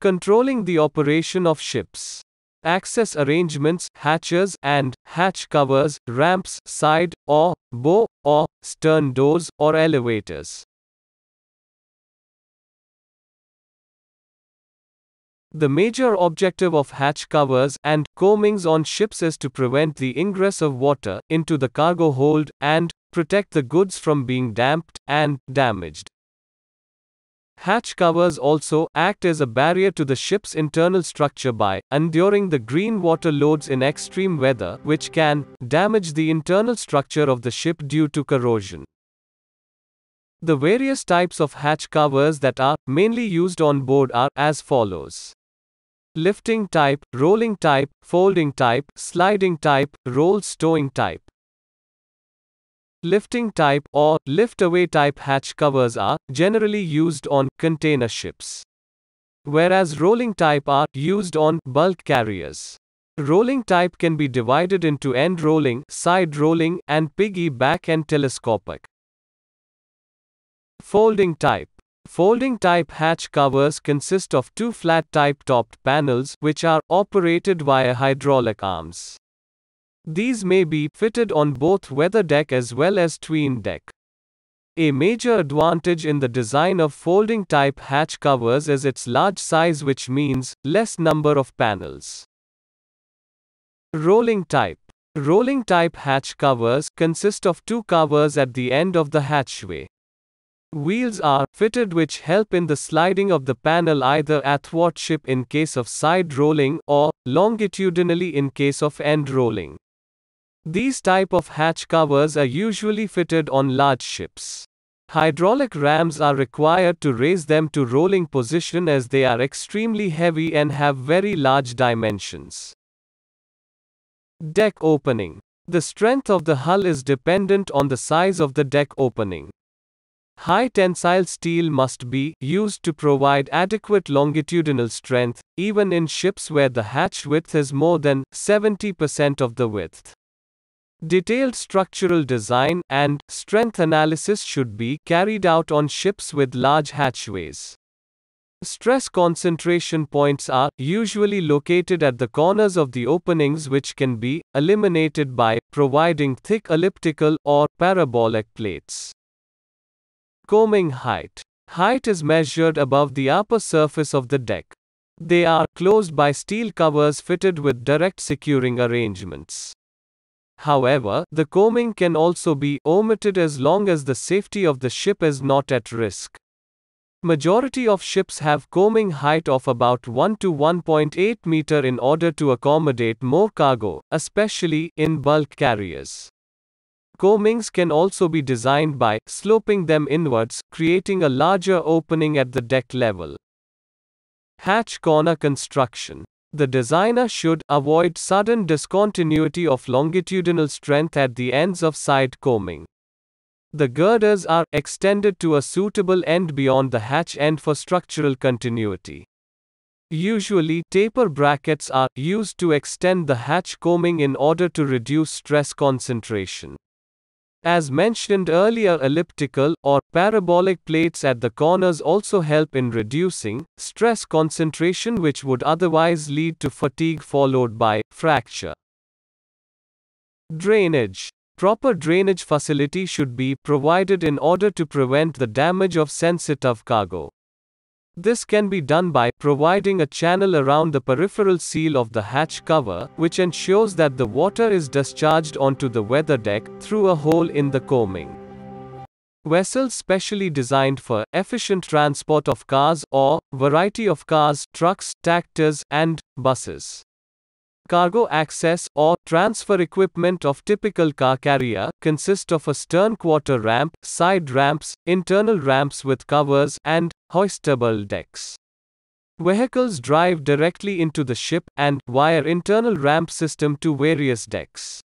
Controlling the operation of ships. Access arrangements, hatches, and hatch covers, ramps, side or bow or stern doors or elevators. The major objective of hatch covers and combings on ships is to prevent the ingress of water into the cargo hold and protect the goods from being damped and damaged. Hatch covers also act as a barrier to the ship's internal structure by enduring the green water loads in extreme weather, which can damage the internal structure of the ship due to corrosion. The various types of hatch covers that are mainly used on board are as follows lifting type, rolling type, folding type, sliding type, roll stowing type. Lifting type or lift-away type hatch covers are generally used on container ships, whereas rolling type are used on bulk carriers. Rolling type can be divided into end rolling, side rolling, and piggyback and telescopic. Folding type Folding type hatch covers consist of two flat type topped panels which are operated via hydraulic arms. These may be fitted on both weather deck as well as tween deck. A major advantage in the design of folding type hatch covers is its large size which means less number of panels. Rolling type Rolling type hatch covers consist of two covers at the end of the hatchway. Wheels are fitted which help in the sliding of the panel either athwartship in case of side rolling or longitudinally in case of end rolling. These type of hatch covers are usually fitted on large ships. Hydraulic rams are required to raise them to rolling position as they are extremely heavy and have very large dimensions. Deck opening. The strength of the hull is dependent on the size of the deck opening. High tensile steel must be used to provide adequate longitudinal strength, even in ships where the hatch width is more than 70% of the width. Detailed structural design and strength analysis should be carried out on ships with large hatchways. Stress concentration points are usually located at the corners of the openings, which can be eliminated by providing thick elliptical or parabolic plates. Combing height. Height is measured above the upper surface of the deck. They are closed by steel covers fitted with direct securing arrangements. However, the combing can also be omitted as long as the safety of the ship is not at risk. Majority of ships have combing height of about 1 to 1.8 meter in order to accommodate more cargo, especially in bulk carriers. Combings can also be designed by sloping them inwards, creating a larger opening at the deck level. Hatch corner construction the designer should avoid sudden discontinuity of longitudinal strength at the ends of side combing. The girders are extended to a suitable end beyond the hatch end for structural continuity. Usually, taper brackets are used to extend the hatch combing in order to reduce stress concentration. As mentioned earlier, elliptical or parabolic plates at the corners also help in reducing stress concentration, which would otherwise lead to fatigue followed by fracture. Drainage Proper drainage facility should be provided in order to prevent the damage of sensitive cargo. This can be done by providing a channel around the peripheral seal of the hatch cover, which ensures that the water is discharged onto the weather deck through a hole in the combing. Vessels specially designed for efficient transport of cars or variety of cars, trucks, tractors, and buses. Cargo access or transfer equipment of typical car carrier consist of a stern quarter ramp, side ramps, internal ramps with covers, and hoistable decks. Vehicles drive directly into the ship and via internal ramp system to various decks.